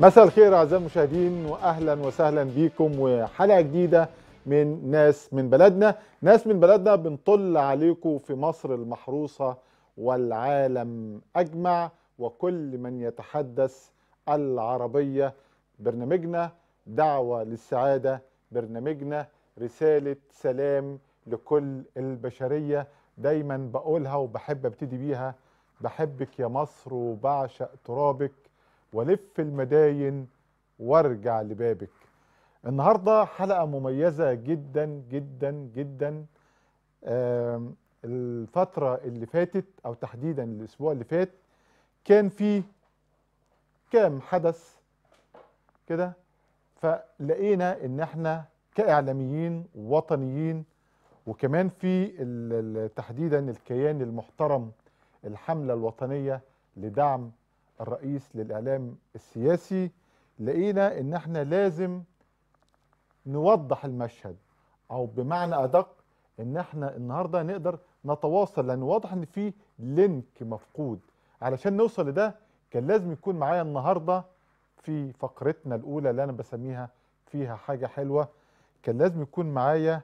مساء الخير اعزائي المشاهدين واهلا وسهلا بيكم وحلقه جديده من ناس من بلدنا ناس من بلدنا بنطل عليكم في مصر المحروسه والعالم اجمع وكل من يتحدث العربيه برنامجنا دعوه للسعاده برنامجنا رساله سلام لكل البشريه دايما بقولها وبحب ابتدي بيها بحبك يا مصر وبعشق ترابك ولف المداين وارجع لبابك النهاردة حلقة مميزة جدا جدا جدا الفترة اللي فاتت أو تحديدا الأسبوع اللي فات كان في كام حدث كده فلقينا إن احنا كإعلاميين وطنيين وكمان في تحديدا الكيان المحترم الحملة الوطنية لدعم الرئيس للإعلام السياسي لقينا إن احنا لازم نوضح المشهد أو بمعنى أدق إن احنا النهاردة نقدر نتواصل لأن واضح إن في لينك مفقود علشان نوصل لده كان لازم يكون معايا النهاردة في فقرتنا الأولى اللي أنا بسميها فيها حاجة حلوة كان لازم يكون معايا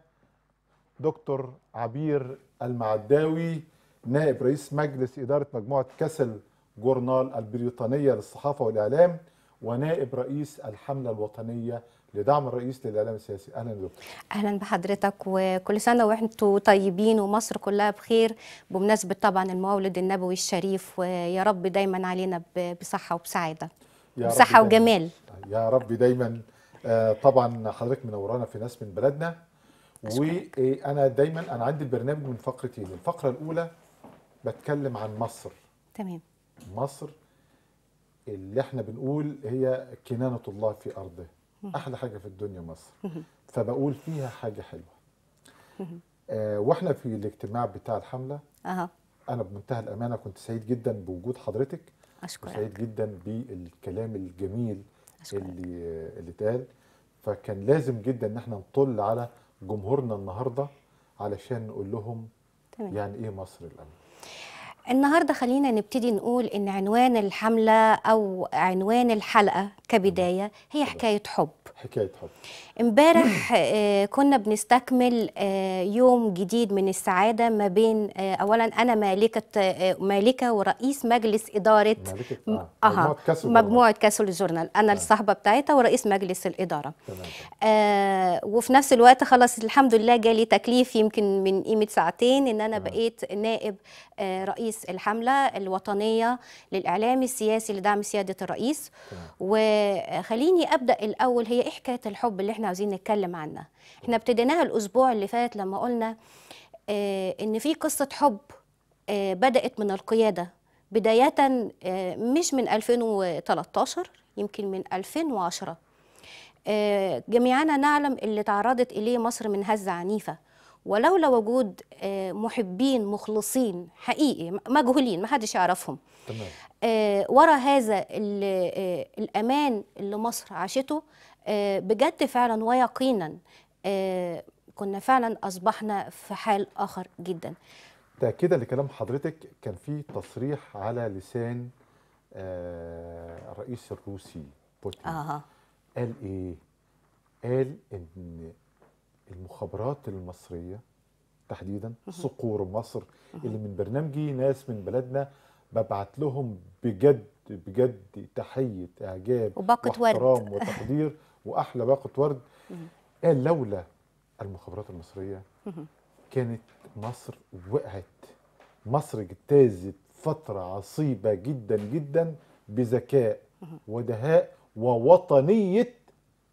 دكتور عبير المعداوي نائب رئيس مجلس إدارة مجموعة كسل جورنال البريطانية للصحافة والإعلام ونائب رئيس الحملة الوطنية لدعم الرئيس للاعلام السياسي اهلا دكتور اهلا بحضرتك وكل سنه وانتم طيبين ومصر كلها بخير بمناسبه طبعا المولد النبوي الشريف ويا رب دايما علينا بصحه وبسعاده يا بصحه وجمال يا رب دايما آه، طبعا حضرتك منورانا في ناس من بلدنا وانا دايما انا عندي البرنامج من فقرتين الفقره الاولى بتكلم عن مصر تمام مصر اللي احنا بنقول هي كنانة الله في أرضه أحلى حاجة في الدنيا مصر فبقول فيها حاجة حلوة آه واحنا في الاجتماع بتاع الحملة أه. أنا بمنتهى الأمانة كنت سعيد جدا بوجود حضرتك أشكرك وسعيد جدا بالكلام الجميل أشكرك. اللي اللي اتقال فكان لازم جدا ان احنا نطل على جمهورنا النهارده علشان نقول لهم تمام. يعني ايه مصر الامن النهارده خلينا نبتدي نقول ان عنوان الحمله او عنوان الحلقه كبدايه هي حكايه حب حكايه حب امبارح آه، كنا بنستكمل آه، يوم جديد من السعاده ما بين آه، اولا انا مالكه مالكه ورئيس مجلس اداره مالكة آه. آه. مجموعه كاسل الجورنال انا آه. الصاحبه بتاعتها ورئيس مجلس الاداره تمام. آه وفي نفس الوقت خلاص الحمد لله جالي تكليف يمكن من قيمه ساعتين ان انا آه. بقيت نائب رئيس الحمله الوطنيه للاعلام السياسي لدعم سياده الرئيس آه. و آه، خليني ابدا الاول هي ايه حكايه الحب اللي احنا عاوزين نتكلم عنها احنا ابتديناها الاسبوع اللي فات لما قلنا آه، ان في قصه حب آه، بدات من القياده بدايه مش من 2013 يمكن من 2010 جميعنا نعلم اللي تعرضت اليه مصر من هزه عنيفه ولولا وجود آه، محبين مخلصين حقيقي مجهولين ما حدش يعرفهم تمام. آه، ورا هذا آه، الامان اللي مصر عاشته بجد فعلا ويقينا كنا فعلا اصبحنا في حال اخر جدا تاكيدا لكلام حضرتك كان في تصريح على لسان الرئيس الروسي بوتين آه. قال ايه قال ان المخابرات المصريه تحديدا صقور مصر اللي من برنامجي ناس من بلدنا ببعت لهم بجد بجد تحيه اعجاب وباقه ورد وتقدير واحلى باقه ورد قال آه، لولا المخابرات المصريه كانت مصر وقعت مصر اجتازت فتره عصيبه جدا جدا بذكاء ودهاء ووطنيه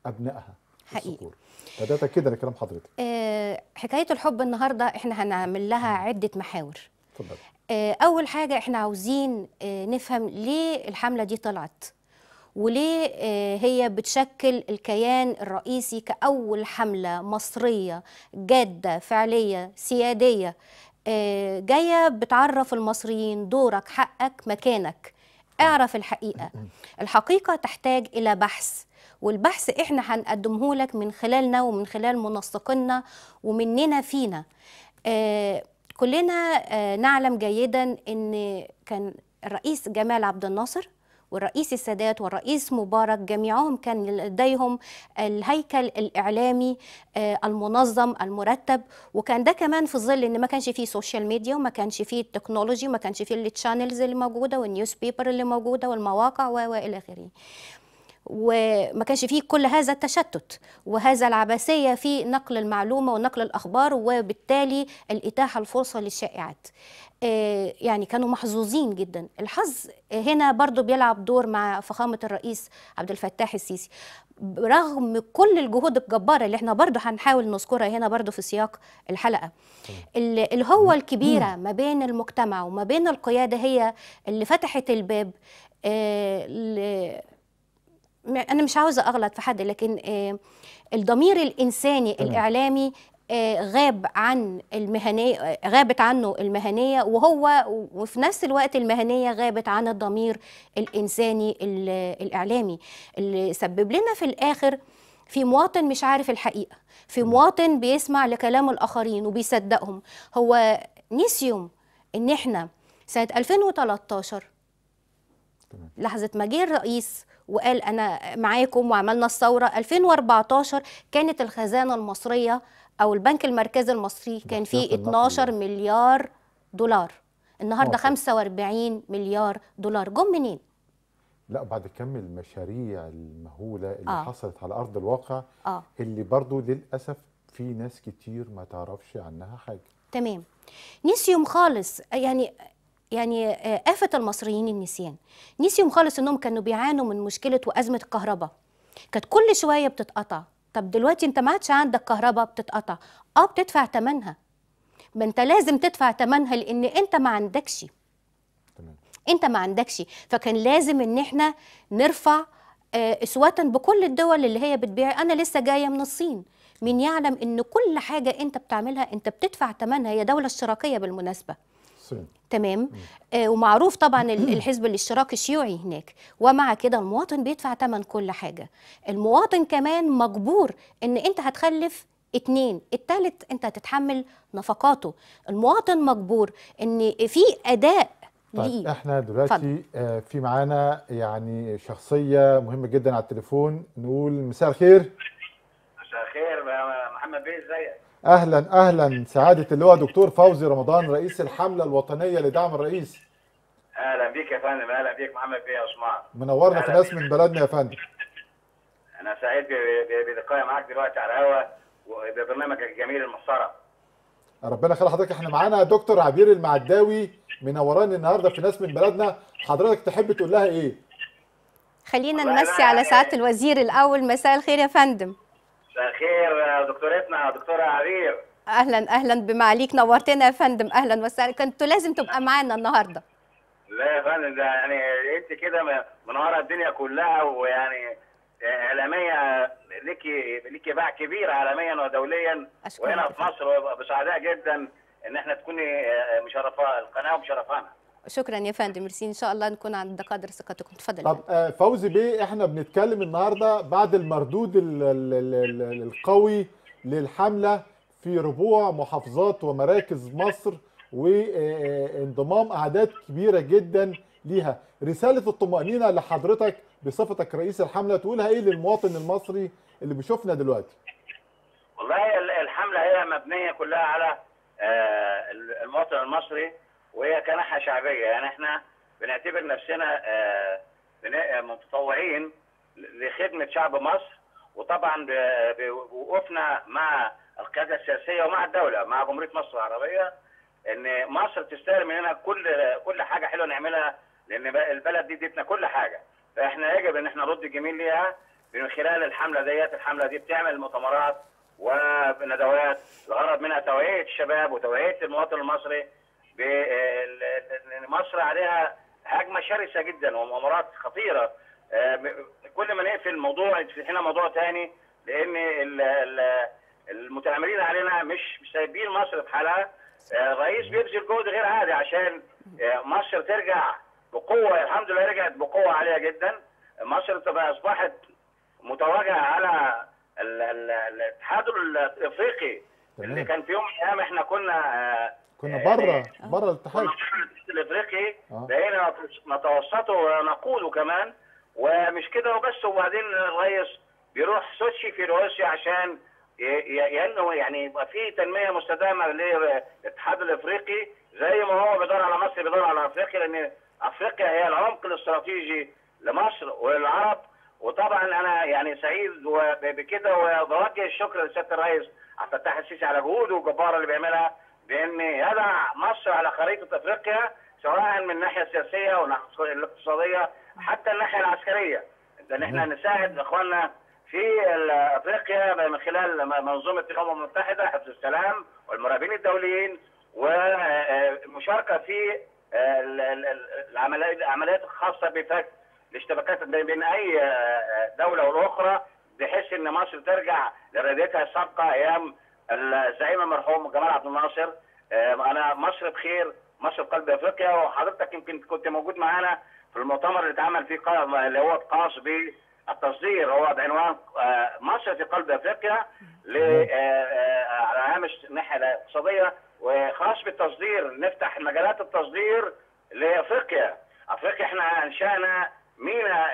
ابنائها حقيقي الصقور. ده على لكلام حضرتك آه حكايه الحب النهارده احنا هنعمل لها عده محاور اتفضل آه اول حاجه احنا عاوزين آه نفهم ليه الحمله دي طلعت وليه آه، هي بتشكل الكيان الرئيسي كأول حملة مصرية جادة فعلية سيادية آه، جاية بتعرف المصريين دورك حقك مكانك اعرف الحقيقة الحقيقة تحتاج إلى بحث والبحث احنا هنقدمه لك من خلالنا ومن خلال منسقنا ومننا فينا آه كلنا آه نعلم جيدا ان كان الرئيس جمال عبد الناصر والرئيس السادات والرئيس مبارك جميعهم كان لديهم الهيكل الاعلامي آه، المنظم المرتب وكان ده كمان في ظل ان ما كانش فيه سوشيال ميديا وما كانش فيه التكنولوجي وما كانش فيه التشانلز اللي موجوده والنيوز بيبر اللي موجوده والمواقع والى اخره وما كانش فيه كل هذا التشتت وهذا العبثية في نقل المعلومة ونقل الأخبار وبالتالي الإتاحة الفرصة للشائعات آه، يعني كانوا محظوظين جدا الحظ هنا برضو بيلعب دور مع فخامة الرئيس عبد الفتاح السيسي رغم كل الجهود الجبارة اللي احنا برضو هنحاول نذكرها هنا برضو في سياق الحلقة اللي هو الكبيرة ما بين المجتمع وما بين القيادة هي اللي فتحت الباب آه، انا مش عاوزه اغلط في حد لكن آه، الضمير الانساني تمام. الاعلامي آه، غاب عن المهنيه آه، غابت عنه المهنيه وهو وفي نفس الوقت المهنيه غابت عن الضمير الانساني الاعلامي اللي سبب لنا في الاخر في مواطن مش عارف الحقيقه في مواطن بيسمع لكلام الاخرين وبيصدقهم هو نسيوم ان احنا سنه 2013 لحظه ما جه الرئيس وقال انا معاكم وعملنا الثوره 2014 كانت الخزانه المصريه او البنك المركزي المصري كان فيه 12 مليار دولار النهارده 45 مليار دولار جم منين لا بعد كم المشاريع المهوله اللي آه. حصلت على ارض الواقع آه. اللي برضو للاسف في ناس كتير ما تعرفش عنها حاجه تمام نسيوم خالص يعني يعني آه، آفة المصريين النسيان نسيهم خالص انهم كانوا بيعانوا من مشكلة وأزمة الكهرباء كانت كل شوية بتتقطع طب دلوقتي انت ما عادش عندك كهرباء بتتقطع اه بتدفع ثمنها ما انت لازم تدفع ثمنها لان انت ما عندكش تمام انت ما عندكش فكان لازم ان احنا نرفع آه، أسوة بكل الدول اللي هي بتبيع انا لسه جايه من الصين مين يعلم ان كل حاجه انت بتعملها انت بتدفع ثمنها هي دوله اشتراكيه بالمناسبه الصين تمام آه ومعروف طبعا الحزب الاشتراكي الشيوعي هناك ومع كده المواطن بيدفع ثمن كل حاجه المواطن كمان مجبور ان انت هتخلف اتنين التالت انت هتتحمل نفقاته المواطن مجبور ان في اداء طيب احنا دلوقتي آه في معانا يعني شخصيه مهمه جدا على التليفون نقول مساء الخير مساء الخير محمد بيه ازيك اهلا اهلا سعاده اللواء دكتور فوزي رمضان رئيس الحمله الوطنيه لدعم الرئيس اهلا بيك يا فندم اهلا بيك محمد بيه يا عثمان منورنا في ناس من بلدنا يا فندم انا سعيد بلقائي معاك دلوقتي على الهواء وببرنامجك الجميل المحترم ربنا يخلي حضرتك احنا معانا دكتور عبير المعداوي منوراني النهارده في ناس من بلدنا حضرتك تحب تقول لها ايه خلينا نمسي على سعاده يعني الوزير الاول مساء الخير يا فندم مساء الخير دكتورتنا دكتوره عبير اهلا اهلا بمعاليك نورتنا يا فندم اهلا وسهلا كنتوا لازم تبقى معانا النهارده لا يا فندم ده يعني انت كده منوره الدنيا كلها ويعني اعلاميا ليكي ليكي باع كبير عالميا ودوليا وهنا في مصر وسعداء جدا ان احنا تكوني مشرفه القناه ومشرفانا شكرا يا فندم ميرسي ان شاء الله نكون عند قدر ثقتكم تفضل طب آه، فوزي بيه احنا بنتكلم النهارده بعد المردود القوي للحمله في ربوع محافظات ومراكز مصر وانضمام اعداد كبيره جدا ليها رساله الطمانينه لحضرتك بصفتك رئيس الحمله تقولها ايه للمواطن المصري اللي بيشوفنا دلوقتي والله الحمله هي مبنيه كلها على آه، المواطن المصري وهي كنحة شعبية يعني احنا بنعتبر نفسنا آه، آه، متطوعين لخدمة شعب مصر وطبعا بوقوفنا مع القيادة السياسية ومع الدولة مع جمهورية مصر العربية ان مصر تستاهل مننا كل كل حاجة حلوة نعملها لان البلد دي اديتنا كل حاجة فاحنا يجب ان احنا نرد الجميل ليها من خلال الحملة ديت الحملة دي بتعمل مؤتمرات وندوات الغرض منها توعية الشباب وتوعية المواطن المصري مصر عليها هجمه شرسه جدا ومؤامرات خطيره آه، كل ما نقفل موضوع يتفتح لنا موضوع ثاني لان المتآمرين علينا مش مش سايبين مصر في حالها آه، الرئيس بيبذل جهد غير عادي عشان آه، مصر ترجع بقوه الحمد لله رجعت بقوه عاليه جدا مصر تبقى اصبحت متواجهه على الاتحاد الافريقي اللي كان في يوم من الايام احنا كنا كنا بره آه. بره الاتحاد الافريقي آه. بقينا نتوسطه ونقوده كمان ومش كده وبس وبعدين الرئيس بيروح سوتشي في روسيا عشان لانه يعني يبقى في تنميه مستدامه للاتحاد الافريقي زي ما هو بيدور على مصر بيدور على افريقيا لان افريقيا هي العمق الاستراتيجي لمصر وللعرب وطبعا انا يعني سعيد بكده وبوجه الشكر لسياده الرئيس عبد الفتاح السيسي على جهوده الجباره اللي بيعملها بان يضع مصر على خريطه افريقيا سواء من الناحيه السياسيه الاقتصاديه حتى الناحيه العسكريه ان احنا نساعد اخواننا في افريقيا من خلال منظومه الامم المتحده حفظ السلام والمرابين الدوليين ومشاركه في العمليات الخاصه بفك الاشتباكات بين اي آه، دوله والاخرى بحيث ان مصر ترجع لريادتها السابقه ايام الزعيم المرحوم جمال عبد الناصر آه، انا مصر خير مصر قلب افريقيا وحضرتك يمكن كنت موجود معانا في المؤتمر اللي اتعمل فيه اللي هو خاص بالتصدير هو بعنوان آه، مصر في قلب افريقيا آه، على هامش الناحيه الاقتصاديه وخاص بالتصدير نفتح مجالات التصدير لافريقيا افريقيا احنا انشانا مينا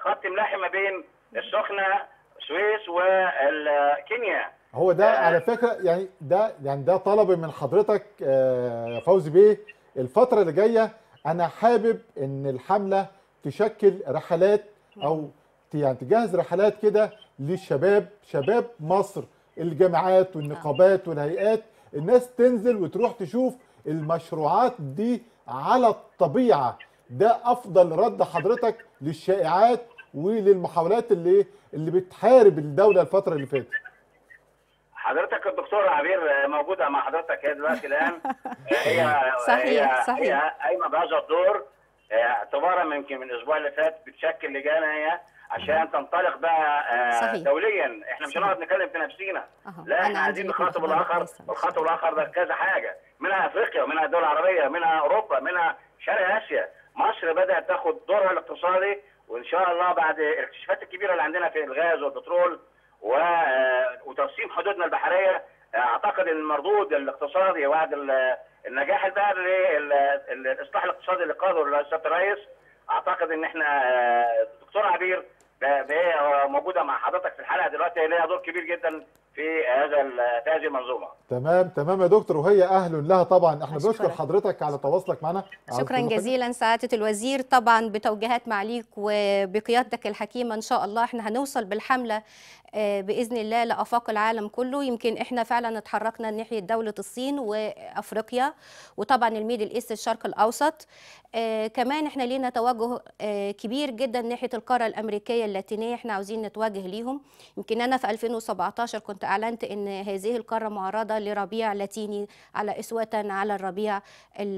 خط ملاحي ما بين السخنه سويس وكينيا هو ده آه. على فكره يعني ده يعني ده طلب من حضرتك آه، يا فوزي بيه الفتره اللي جايه انا حابب ان الحمله تشكل رحلات او يعني تجهز رحلات كده للشباب شباب مصر الجامعات والنقابات والهيئات الناس تنزل وتروح تشوف المشروعات دي على الطبيعه ده افضل رد حضرتك للشائعات وللمحاولات اللي اللي بتحارب الدوله الفتره اللي فاتت حضرتك الدكتوره عبير موجوده مع حضرتك دلوقتي الان هي صحيح هي صحيح هي قايمه بهذا الدور آه، اعتبارا يمكن من الاسبوع اللي فات بتشكل لجان هي عشان تنطلق بقى آه، صحيح. دوليا احنا مش هنقعد نتكلم في نفسينا لا احنا عايزين نخاطب الاخر الخاطب الاخر ده كذا حاجه منها افريقيا ومنها الدول العربيه منها اوروبا منها شرق اسيا مصر بدات تاخد دورها الاقتصادي وان شاء الله بعد الاكتشافات الكبيره اللي عندنا في الغاز والبترول وترسيم حدودنا البحريه اعتقد المردود الاقتصادي بعد النجاح البحر الاصلاح الاقتصادي اللي قاده سياده الرئيس اعتقد ان احنا دكتور عبير موجوده مع حضرتك في الحلقه دلوقتي ليها دور كبير جدا في هذا في هذه المنظومه. تمام تمام يا دكتور وهي اهل لها طبعا احنا بنشكر حضرتك على تواصلك معنا شكرا جزيلا سعاده الوزير طبعا بتوجيهات معاليك وبقيادتك الحكيمه ان شاء الله احنا هنوصل بالحمله آه، باذن الله لافاق العالم كله يمكن احنا فعلا اتحركنا ناحيه دوله الصين وافريقيا وطبعا الميدل ايست الشرق الاوسط آه، كمان احنا لينا توجه آه، كبير جدا ناحيه القاره الامريكيه اللاتينيه احنا عاوزين نتوجه ليهم يمكن انا في 2017 كنت اعلنت ان هذه القاره معرضه لربيع لاتيني على اسوه على الربيع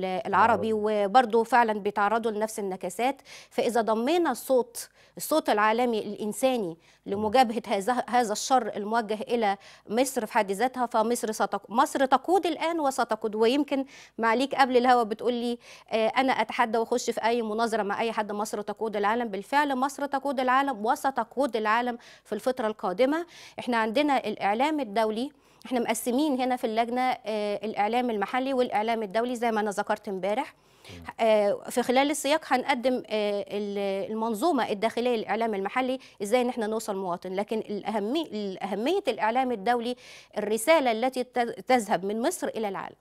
العربي وبرضه فعلا بيتعرضوا لنفس النكسات فاذا ضمينا الصوت الصوت العالمي الانساني لمجابهه هذا هذا الشر الموجه الى مصر في حد ذاتها فمصر ستق... مصر تقود الان وستقود ويمكن معليك قبل الهوا بتقول لي آه، انا اتحدى واخش في اي مناظره مع اي حد مصر تقود العالم بالفعل مصر تقود العالم وستقود العالم في الفتره القادمه احنا عندنا الاعلام الدولي احنا مقسمين هنا في اللجنه آه، الاعلام المحلي والاعلام الدولي زي ما انا ذكرت امبارح آه، في خلال السياق هنقدم آه، المنظومه الداخليه للاعلام المحلي ازاي ان احنا نوصل مواطن لكن الاهميه اهميه الاعلام الدولي الرساله التي تذهب من مصر الى العالم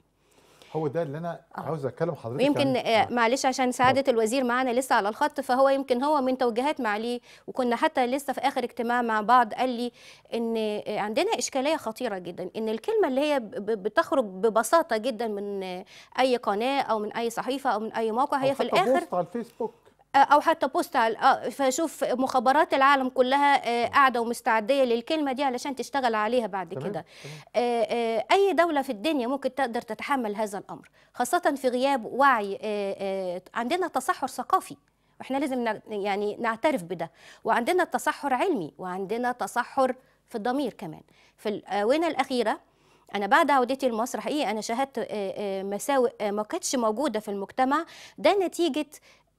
هو ده اللي انا آه. عاوز اتكلم حضرتك يعني. يمكن آه،, آه. معلش عشان سعاده الوزير معانا لسه على الخط فهو يمكن هو من توجيهات معالي وكنا حتى لسه في اخر اجتماع مع بعض قال لي ان آه، عندنا اشكاليه خطيره جدا ان الكلمه اللي هي بتخرج ببساطه جدا من آه، اي قناه او من اي صحيفه او من اي موقع هي في الاخر على الفيسبوك او حتى بوست على آه، فشوف مخابرات العالم كلها آه، قاعده ومستعديه للكلمه دي علشان تشتغل عليها بعد كده آه، اي دوله في الدنيا ممكن تقدر تتحمل هذا الامر خاصه في غياب وعي عندنا تصحر ثقافي احنا لازم يعني نعترف بده وعندنا تصحر علمي وعندنا تصحر في الضمير كمان في الاونه الاخيره انا بعد عودتي لمصر حقيقي انا شاهدت مساوئ ما كانتش موجوده في المجتمع ده نتيجه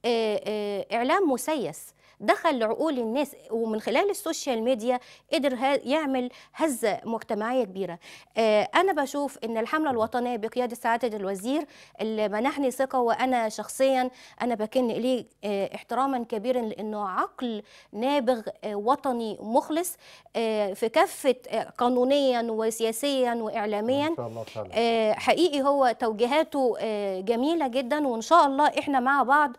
آه، آه، اعلام مسيس دخل لعقول الناس ومن خلال السوشيال ميديا قدر يعمل هزه مجتمعيه كبيره آه، انا بشوف ان الحمله الوطنيه بقياده سعاده الوزير اللي منحني ثقه وانا شخصيا انا بكن اليه آه، احتراما كبيرا لانه عقل نابغ آه، وطني مخلص في كافه قانونيا وسياسيا واعلاميا حقيقي هو توجيهاته جميله جدا وان شاء الله احنا مع بعض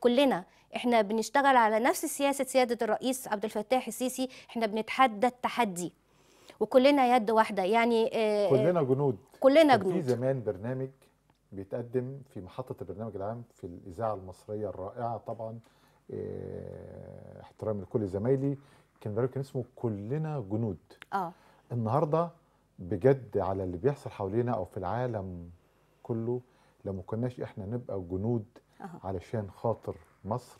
كلنا احنا بنشتغل على نفس سياسه سياده الرئيس عبد الفتاح السيسي احنا بنتحدى التحدي وكلنا يد واحده يعني آه، كلنا آه، جنود كلنا جنود في زمان برنامج بيتقدم في محطه البرنامج العام في الاذاعه المصريه الرائعه طبعا آه، احترام احترامي لكل زمايلي كان برنامج كان اسمه كلنا جنود اه النهارده بجد على اللي بيحصل حوالينا او في العالم كله لو ما كناش احنا نبقى جنود آه. علشان خاطر مصر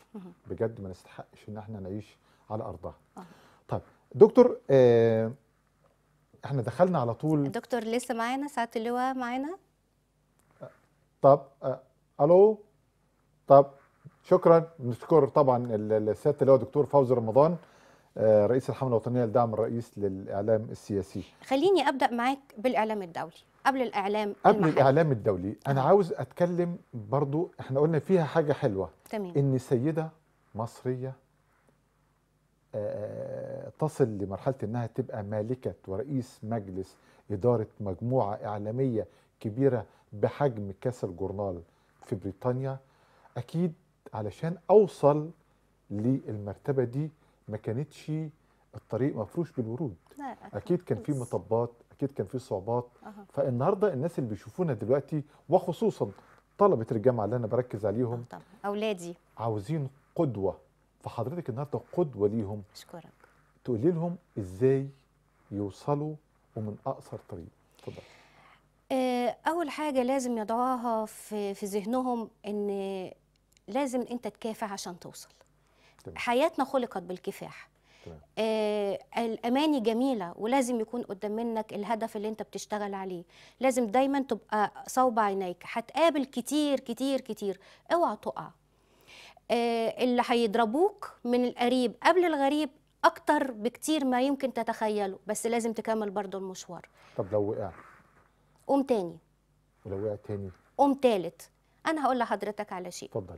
بجد ما نستحقش ان احنا نعيش على ارضها آه. طيب دكتور آه احنا دخلنا على طول دكتور لسه معانا ساعه اللواء معانا طب آه الو طب شكرا نشكر طبعا السيد اللي هو دكتور فوزي رمضان آه، رئيس الحمله الوطنيه لدعم الرئيس للاعلام السياسي خليني ابدا معاك بالاعلام الدولي قبل الاعلام قبل الاعلام الدولي انا آه. عاوز اتكلم برضو احنا قلنا فيها حاجه حلوه تمام. ان سيده مصريه آه، آه، تصل لمرحله انها تبقى مالكه ورئيس مجلس اداره مجموعه اعلاميه كبيره بحجم كاس الجورنال في بريطانيا اكيد علشان اوصل للمرتبه دي ما كانتش الطريق مفروش بالورود لا اكيد كان في مطبات اكيد كان في صعوبات أه. فالنهارده الناس اللي بيشوفونا دلوقتي وخصوصا طلبه الجامعه اللي انا بركز عليهم أه، طبعا اولادي عاوزين قدوه فحضرتك النهارده قدوه ليهم اشكرك تقولي لهم ازاي يوصلوا ومن اقصر طريق اتفضل أه، اول حاجه لازم يضعوها في في ذهنهم ان لازم انت تكافح عشان توصل حياتنا خلقت بالكفاح آه الاماني جميله ولازم يكون قدام منك الهدف اللي انت بتشتغل عليه لازم دايما تبقى صوب عينيك هتقابل كتير كتير كتير اوعى تقع آه اللي هيضربوك من القريب قبل الغريب اكتر بكتير ما يمكن تتخيله بس لازم تكمل برضو المشوار طب لو وقع قوم تاني ولو وقع تاني قوم تالت انا هقول لحضرتك على شيء اتفضل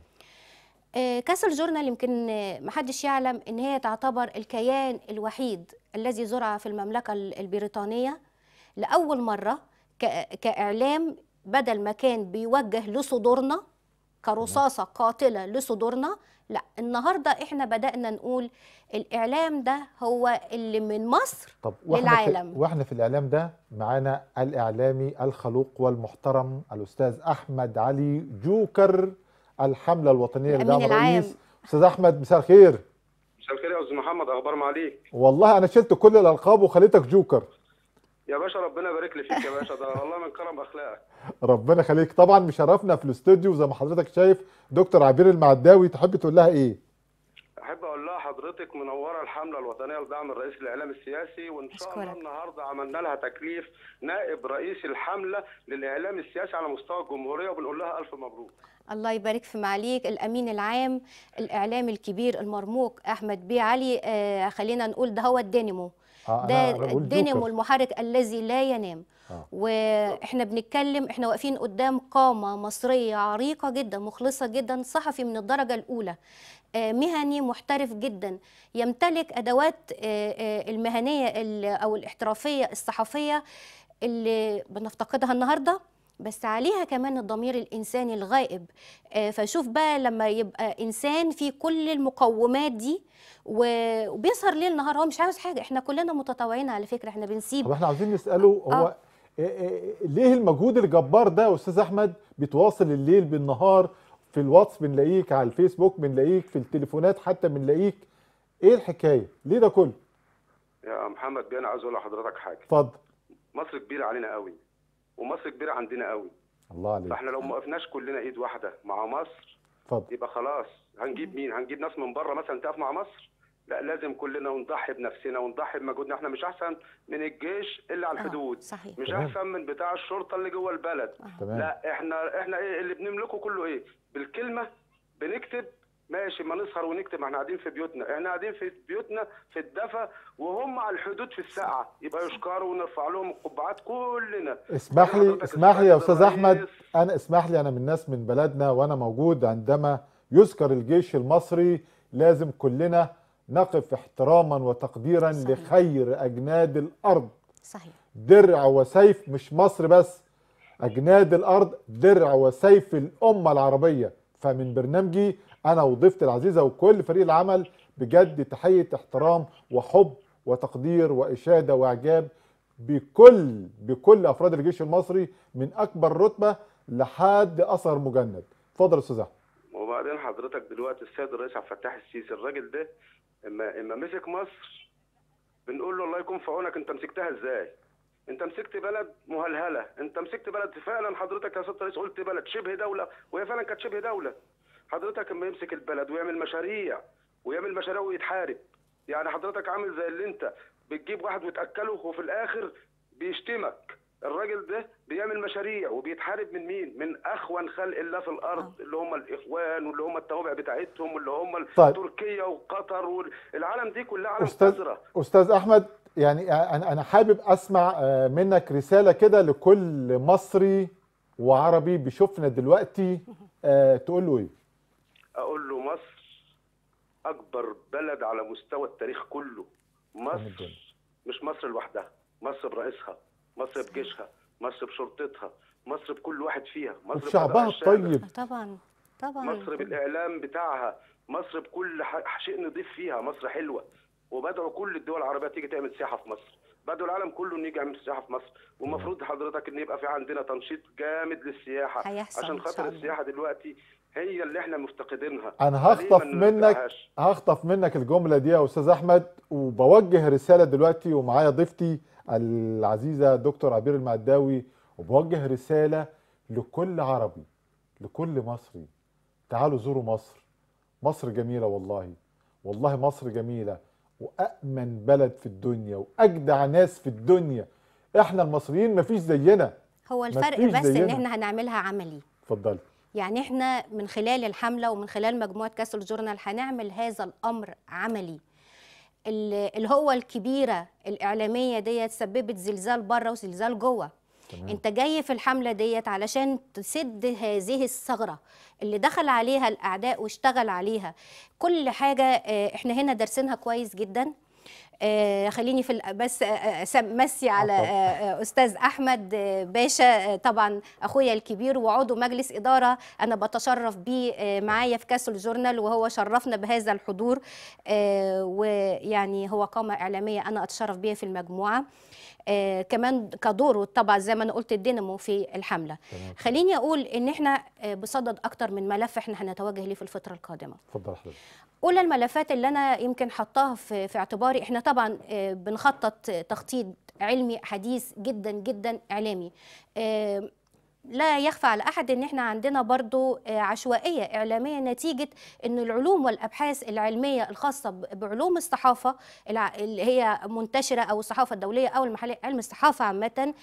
آه، كاسل جورنال يمكن ما حدش يعلم ان هي تعتبر الكيان الوحيد الذي زرع في المملكه البريطانيه لاول مره كاعلام بدل ما كان بيوجه لصدورنا كرصاصه قاتله لصدورنا لا النهارده احنا بدانا نقول الاعلام ده هو اللي من مصر طب وإحنا للعالم في واحنا في الاعلام ده معانا الاعلامي الخلوق والمحترم الاستاذ احمد علي جوكر الحمله الوطنيه لدعم الرئيس استاذ احمد مساء الخير مساء الخير يا استاذ محمد اخبار ما عليك والله انا شلت كل الالقاب وخليتك جوكر يا باشا ربنا يبارك لي فيك يا باشا ده والله من كرم اخلاقك ربنا يخليك طبعا مشرفنا في الاستوديو زي ما حضرتك شايف دكتور عبير المعداوي تحب تقول لها ايه حضرتك منوره الحمله الوطنيه لدعم الرئيس الاعلام السياسي وان شاء الله النهارده عملنا لها تكليف نائب رئيس الحمله للاعلام السياسي على مستوى الجمهوريه وبنقول لها الف مبروك. الله يبارك في معاليك الامين العام الاعلام الكبير المرموق احمد بيه علي آه خلينا نقول ده هو الدينمو آه ده الدينمو المحرك الذي لا ينام آه. واحنا بنتكلم احنا واقفين قدام قامه مصريه عريقه جدا مخلصه جدا صحفي من الدرجه الاولى آه، مهني محترف جدا يمتلك ادوات آه، آه، المهنيه او الاحترافيه الصحفيه اللي بنفتقدها النهارده بس عليها كمان الضمير الانساني الغائب فشوف بقى لما يبقى انسان في كل المقومات دي وبيسهر ليل نهار هو مش عاوز حاجه احنا كلنا متطوعين على فكره احنا بنسيب احنا عاوزين نساله هو آه. ليه المجهود الجبار ده يا استاذ احمد بيتواصل الليل بالنهار في الواتس بنلاقيك على الفيسبوك بنلاقيك في التليفونات حتى بنلاقيك ايه الحكايه ليه ده كله يا محمد بيه انا عايز اقول لحضرتك حاجه اتفضل مصر كبيره علينا قوي ومصر كبيره عندنا قوي الله عليك فاحنا لو ما وقفناش كلنا ايد واحده مع مصر اتفضل يبقى خلاص هنجيب مين هنجيب ناس من بره مثلا تقف مع مصر لا لازم كلنا ونضحي بنفسنا ونضحي بمجهودنا احنا مش احسن من الجيش اللي على آه، الحدود صحيح. مش احسن من بتاع الشرطه اللي جوه البلد آه. تمام. لا احنا احنا ايه اللي بنملكه كله ايه بالكلمه بنكتب ماشي ما نسهر ونكتب احنا قاعدين في بيوتنا احنا قاعدين في بيوتنا في الدفا وهم على الحدود في الساعة يبقى يشكروا ونرفع لهم القبعات كلنا اسمح لي اسمح لي يا استاذ احمد انا اسمح لي انا من ناس من بلدنا وانا موجود عندما يذكر الجيش المصري لازم كلنا نقف احتراما وتقديرا صحيح. لخير اجناد الارض صحيح درع وسيف مش مصر بس أجناد الأرض درع وسيف الأمة العربية فمن برنامجي أنا وضيفتي العزيزة وكل فريق العمل بجد تحية احترام وحب وتقدير وإشادة وإعجاب بكل بكل أفراد الجيش المصري من أكبر رتبة لحد أصغر مجند اتفضل أستاذ أحمد وبعدين حضرتك دلوقتي السيد الرئيس عبد الفتاح السيسي الراجل ده اما اما مسك مصر بنقول له الله يكون في عونك انت مسكتها ازاي انت مسكت بلد مهلهله انت مسكت بلد فعلا حضرتك يا سياده الرئيس قلت بلد شبه دوله وهي فعلا كانت شبه دوله حضرتك لما يمسك البلد ويعمل مشاريع ويعمل مشاريع ويتحارب يعني حضرتك عامل زي اللي انت بتجيب واحد وتاكله وفي الاخر بيشتمك الراجل ده بيعمل مشاريع وبيتحارب من مين؟ من اخون خلق الله في الارض آه. اللي هم الاخوان واللي هم التوابع بتاعتهم واللي هم طيب. تركيا وقطر والعالم دي كلها عالم أستاذ, أزرق. استاذ احمد يعني انا حابب اسمع آه، منك رساله كده لكل مصري وعربي بيشوفنا دلوقتي آه، تقول له ايه اقول له مصر اكبر بلد على مستوى التاريخ كله مصر مش مصر لوحدها مصر برئيسها مصر بجيشها مصر بشرطتها مصر بكل واحد فيها مصر بشعبها الطيب آه، طبعا طبعا مصر بالاعلام بتاعها مصر بكل شيء نضيف فيها مصر حلوه وبدعو كل الدول العربيه تيجي تعمل سياحه في مصر بدعو العالم كله انه يجي يعمل سياحه في مصر والمفروض حضرتك ان يبقى في عندنا تنشيط جامد للسياحه هيحصل عشان خاطر السياحه دلوقتي هي اللي احنا مفتقدينها انا هخطف منك هخطف منك الجمله دي يا استاذ احمد وبوجه رساله دلوقتي ومعايا ضيفتي العزيزه دكتور عبير المعداوي وبوجه رساله لكل عربي لكل مصري تعالوا زوروا مصر مصر جميله والله والله مصر جميله وأأمن بلد في الدنيا وأجدع ناس في الدنيا إحنا المصريين مفيش زينا هو الفرق بس زينا. إن إحنا هنعملها عملي اتفضلي يعني إحنا من خلال الحملة ومن خلال مجموعة كاسل جورنال هنعمل هذا الأمر عملي الهوة الكبيرة الإعلامية دي تسببت زلزال بره وزلزال جوه تمام. انت جاي في الحمله ديت علشان تسد هذه الثغره اللي دخل عليها الاعداء واشتغل عليها كل حاجه آه، احنا هنا دارسينها كويس جدا آه، خليني في بس آه، مسي على استاذ احمد باشا طبعا اخويا الكبير وعضو مجلس اداره انا بتشرف بيه معايا في كاسل جورنال وهو شرفنا بهذا الحضور ويعني هو قامه اعلاميه انا اتشرف بيها في المجموعه آه، كمان كدوره طبعا زي ما انا قلت الدينامو في الحمله تمام. خليني اقول ان احنا آه، بصدد اكتر من ملف احنا هنتوجه ليه في الفتره القادمه اتفضل حضرتك اولى الملفات اللي انا يمكن حطاها في, في اعتباري احنا طبعا آه، بنخطط تخطيط علمي حديث جدا جدا اعلامي آه لا يخفى على احد ان احنا عندنا برضو آه، عشوائيه اعلاميه نتيجه ان العلوم والابحاث العلميه الخاصه بعلوم الصحافه اللي هي منتشره او الصحافه الدوليه او المحليه علم الصحافه عامه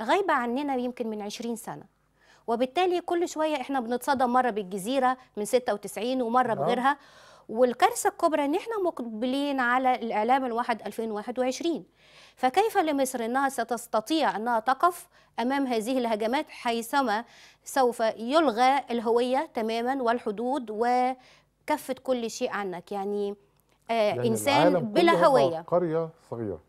غايبه عننا يمكن من 20 سنه وبالتالي كل شويه احنا بنتصدم مره بالجزيره من 96 ومره نعم. بغيرها والكارثه الكبرى ان احنا مقبلين على الاعلام الواحد 2021 فكيف لمصر انها ستستطيع انها تقف امام هذه الهجمات حيثما سوف يلغى الهويه تماما والحدود وكفه كل شيء عنك يعني آه انسان بلا هويه قريه صغيره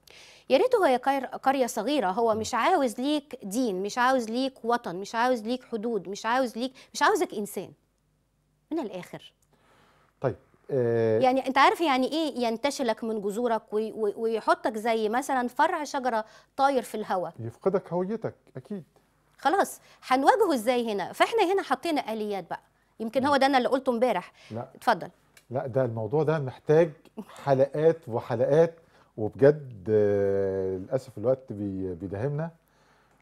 يا ريت هي قرية صغيرة هو مش عاوز ليك دين مش عاوز ليك وطن مش عاوز ليك حدود مش عاوز ليك مش عاوزك إنسان من الآخر طيب آه، يعني انت عارف يعني ايه ينتشلك من جذورك ويحطك زي مثلا فرع شجره طاير في الهواء يفقدك هويتك اكيد خلاص هنواجهه ازاي هنا فاحنا هنا حطينا اليات بقى يمكن هو ده انا اللي قلته امبارح لا اتفضل لا ده الموضوع ده محتاج حلقات وحلقات وبجد آه، للاسف الوقت بيداهمنا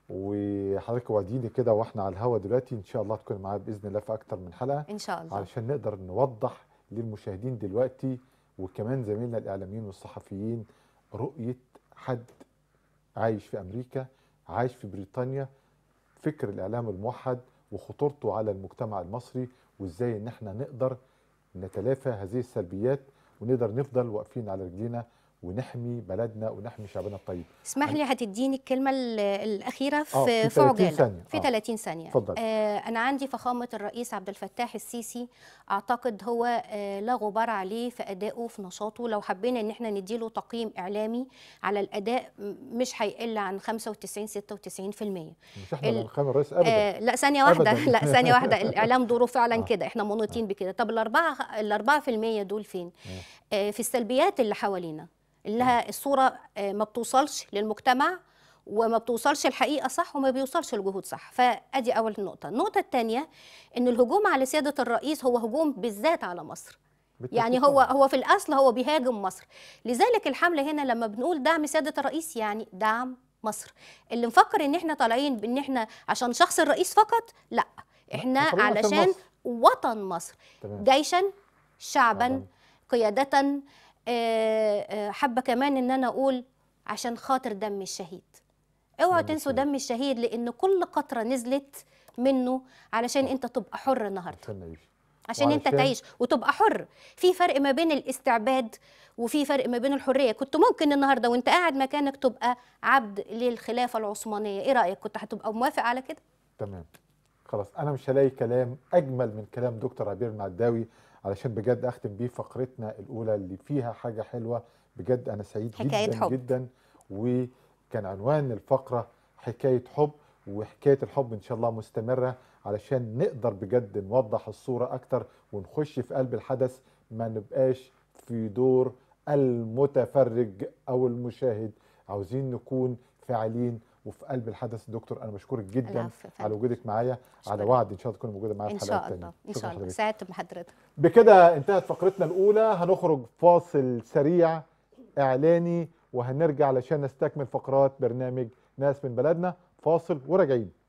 وحضرتك وعديني كده واحنا على الهوا دلوقتي ان شاء الله تكون معايا باذن الله في اكتر من حلقه ان شاء الله علشان نقدر نوضح للمشاهدين دلوقتي وكمان زميلنا الاعلاميين والصحفيين رؤيه حد عايش في امريكا عايش في بريطانيا فكر الاعلام الموحد وخطورته على المجتمع المصري وازاي ان احنا نقدر نتلافى هذه السلبيات ونقدر نفضل واقفين على رجلينا ونحمي بلدنا ونحمي شعبنا الطيب اسمح لي هتديني الكلمه الاخيره في آه في 30 ثانيه في 30 آه. ثانيه اتفضل آه انا عندي فخامه الرئيس عبد الفتاح السيسي اعتقد هو آه لا غبار عليه في ادائه في نشاطه لو حبينا ان احنا نديله تقييم اعلامي على الاداء مش هيقل عن 95 96% مش احنا ال... بنخام الرئيس ابدا آه لا ثانيه واحده لا ثانيه واحده الاعلام دوره فعلا آه. كده احنا منوطين آه. بكده طب الاربعه الاربعه في المية دول فين آه, آه، في السلبيات اللي حوالينا لها الصوره آه، ما بتوصلش للمجتمع وما بتوصلش الحقيقه صح وما بيوصلش الجهود صح فادي اول نقطه النقطه الثانيه ان الهجوم على سياده الرئيس هو هجوم بالذات على مصر يعني هو هو في الاصل هو بيهاجم مصر لذلك الحمله هنا لما بنقول دعم سياده الرئيس يعني دعم مصر اللي مفكر ان احنا طالعين بان احنا عشان شخص الرئيس فقط لا احنا علشان مصر. وطن مصر تمام. جيشا شعبا تمام. قياده آه، آه، حابه كمان ان انا اقول عشان خاطر دم الشهيد اوعوا تنسوا دم الشهيد لان كل قطره نزلت منه علشان انت تبقى حر النهارده عشان انت تعيش وتبقى حر في فرق ما بين الاستعباد وفي فرق ما بين الحريه كنت ممكن النهارده وانت قاعد مكانك تبقى عبد للخلافه العثمانيه ايه رايك كنت هتبقى موافق على كده تمام خلاص انا مش هلاقي كلام اجمل من كلام دكتور عبير المعداوي علشان بجد اختم بيه فقرتنا الاولى اللي فيها حاجه حلوه بجد انا سعيد حكاية جدا حب. جدا وكان عنوان الفقره حكايه حب وحكايه الحب ان شاء الله مستمره علشان نقدر بجد نوضح الصوره اكتر ونخش في قلب الحدث ما نبقاش في دور المتفرج او المشاهد عاوزين نكون فاعلين وفي قلب الحدث دكتور انا بشكرك جدا على وجودك معايا على وعد ان شاء الله تكون موجوده معايا في الحلقه الله ان شاء الله سعدت بحضرتك بكده انتهت فقرتنا الاولى هنخرج فاصل سريع اعلاني وهنرجع علشان نستكمل فقرات برنامج ناس من بلدنا فاصل وراجعين